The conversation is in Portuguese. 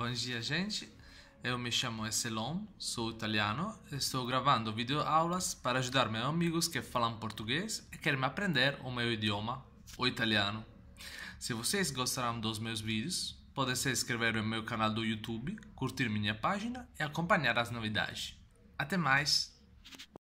Bom dia, gente. Eu me chamo Esselon, sou italiano e estou gravando videoaulas para ajudar meus amigos que falam português e querem aprender o meu idioma, o italiano. Se vocês gostaram dos meus vídeos, podem se inscrever no meu canal do YouTube, curtir minha página e acompanhar as novidades. Até mais!